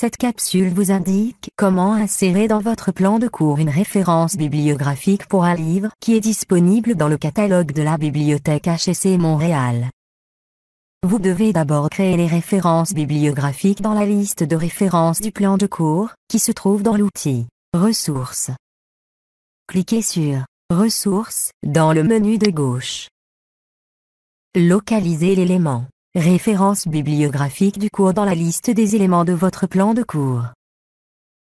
Cette capsule vous indique comment insérer dans votre plan de cours une référence bibliographique pour un livre qui est disponible dans le catalogue de la bibliothèque HSC Montréal. Vous devez d'abord créer les références bibliographiques dans la liste de références du plan de cours, qui se trouve dans l'outil Ressources. Cliquez sur Ressources dans le menu de gauche. Localisez l'élément Référence bibliographique du cours dans la liste des éléments de votre plan de cours.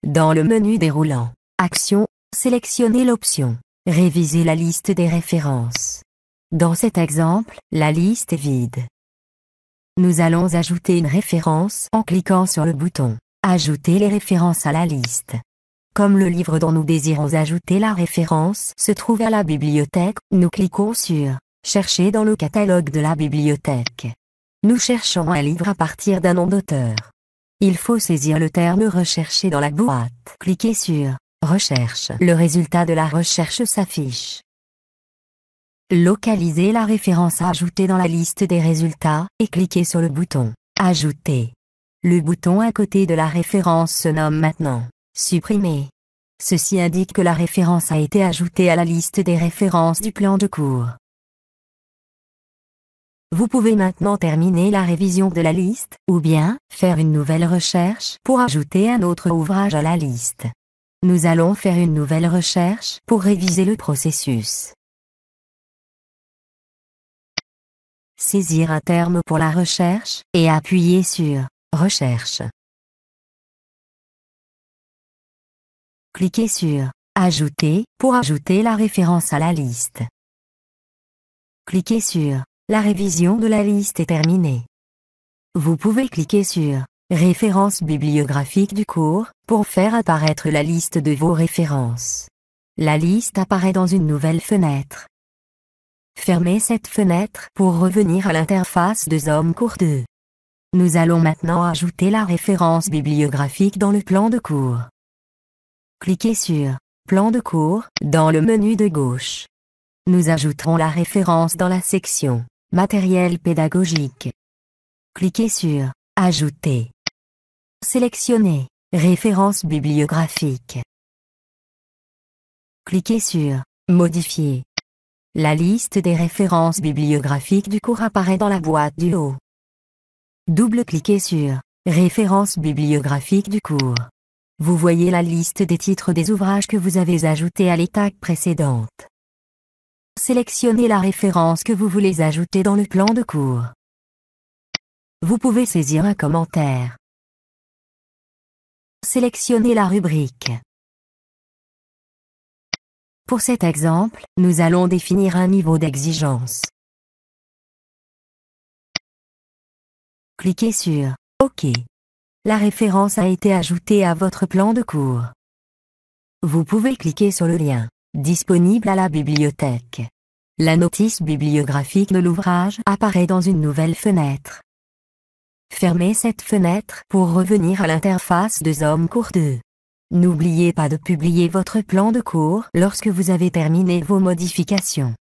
Dans le menu déroulant, Action, sélectionnez l'option Réviser la liste des références. Dans cet exemple, la liste est vide. Nous allons ajouter une référence en cliquant sur le bouton Ajouter les références à la liste. Comme le livre dont nous désirons ajouter la référence se trouve à la bibliothèque, nous cliquons sur Chercher dans le catalogue de la bibliothèque. Nous cherchons un livre à partir d'un nom d'auteur. Il faut saisir le terme recherché dans la boîte. Cliquez sur Recherche. Le résultat de la recherche s'affiche. Localisez la référence à ajouter dans la liste des résultats et cliquez sur le bouton Ajouter. Le bouton à côté de la référence se nomme maintenant Supprimer. Ceci indique que la référence a été ajoutée à la liste des références du plan de cours. Vous pouvez maintenant terminer la révision de la liste, ou bien, faire une nouvelle recherche pour ajouter un autre ouvrage à la liste. Nous allons faire une nouvelle recherche pour réviser le processus. Saisir un terme pour la recherche et appuyer sur Recherche. Cliquez sur Ajouter pour ajouter la référence à la liste. Cliquez sur la révision de la liste est terminée. Vous pouvez cliquer sur Références bibliographiques du cours pour faire apparaître la liste de vos références. La liste apparaît dans une nouvelle fenêtre. Fermez cette fenêtre pour revenir à l'interface de Zoom Cours 2. Nous allons maintenant ajouter la référence bibliographique dans le plan de cours. Cliquez sur Plan de cours dans le menu de gauche. Nous ajouterons la référence dans la section Matériel pédagogique. Cliquez sur Ajouter. Sélectionnez Références bibliographiques. Cliquez sur Modifier. La liste des références bibliographiques du cours apparaît dans la boîte du haut. Double-cliquez sur Références bibliographiques du cours. Vous voyez la liste des titres des ouvrages que vous avez ajoutés à l'étape précédente. Sélectionnez la référence que vous voulez ajouter dans le plan de cours. Vous pouvez saisir un commentaire. Sélectionnez la rubrique. Pour cet exemple, nous allons définir un niveau d'exigence. Cliquez sur OK. La référence a été ajoutée à votre plan de cours. Vous pouvez cliquer sur le lien disponible à la bibliothèque. La notice bibliographique de l'ouvrage apparaît dans une nouvelle fenêtre. Fermez cette fenêtre pour revenir à l'interface de Zoom Cours 2. N'oubliez pas de publier votre plan de cours lorsque vous avez terminé vos modifications.